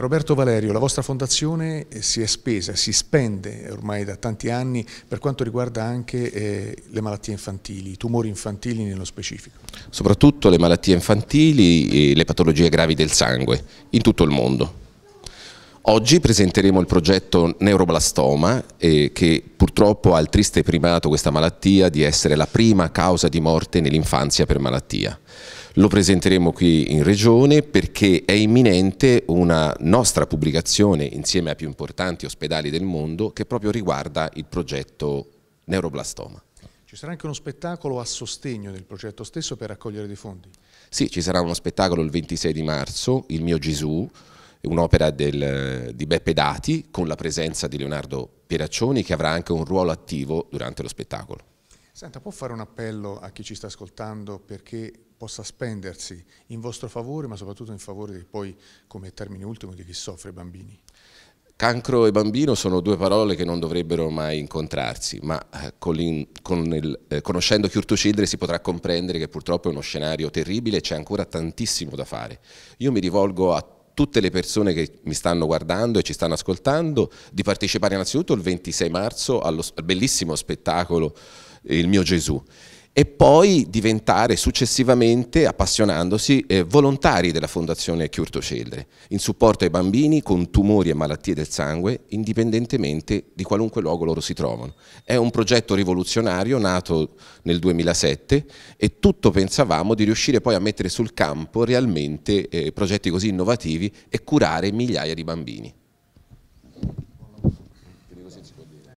Roberto Valerio, la vostra fondazione eh, si è spesa, si spende ormai da tanti anni per quanto riguarda anche eh, le malattie infantili, i tumori infantili nello specifico. Soprattutto le malattie infantili e le patologie gravi del sangue in tutto il mondo. Oggi presenteremo il progetto Neuroblastoma eh, che purtroppo ha il triste primato questa malattia di essere la prima causa di morte nell'infanzia per malattia. Lo presenteremo qui in Regione perché è imminente una nostra pubblicazione insieme ai più importanti ospedali del mondo che proprio riguarda il progetto Neuroblastoma. Ci sarà anche uno spettacolo a sostegno del progetto stesso per raccogliere dei fondi? Sì, ci sarà uno spettacolo il 26 di marzo, Il mio Gesù, un'opera di Beppe Dati con la presenza di Leonardo Pieraccioni che avrà anche un ruolo attivo durante lo spettacolo. Senta, può fare un appello a chi ci sta ascoltando perché possa spendersi in vostro favore ma soprattutto in favore di poi, come termine ultimo, di chi soffre, i bambini? Cancro e bambino sono due parole che non dovrebbero mai incontrarsi, ma eh, con in, con il, eh, conoscendo Chiurtucidre si potrà comprendere che purtroppo è uno scenario terribile e c'è ancora tantissimo da fare. Io mi rivolgo a tutte le persone che mi stanno guardando e ci stanno ascoltando di partecipare innanzitutto il 26 marzo al bellissimo spettacolo Il mio Gesù e poi diventare successivamente, appassionandosi, eh, volontari della Fondazione Chiurto Celdre, in supporto ai bambini con tumori e malattie del sangue, indipendentemente di qualunque luogo loro si trovano. È un progetto rivoluzionario nato nel 2007 e tutto pensavamo di riuscire poi a mettere sul campo realmente eh, progetti così innovativi e curare migliaia di bambini.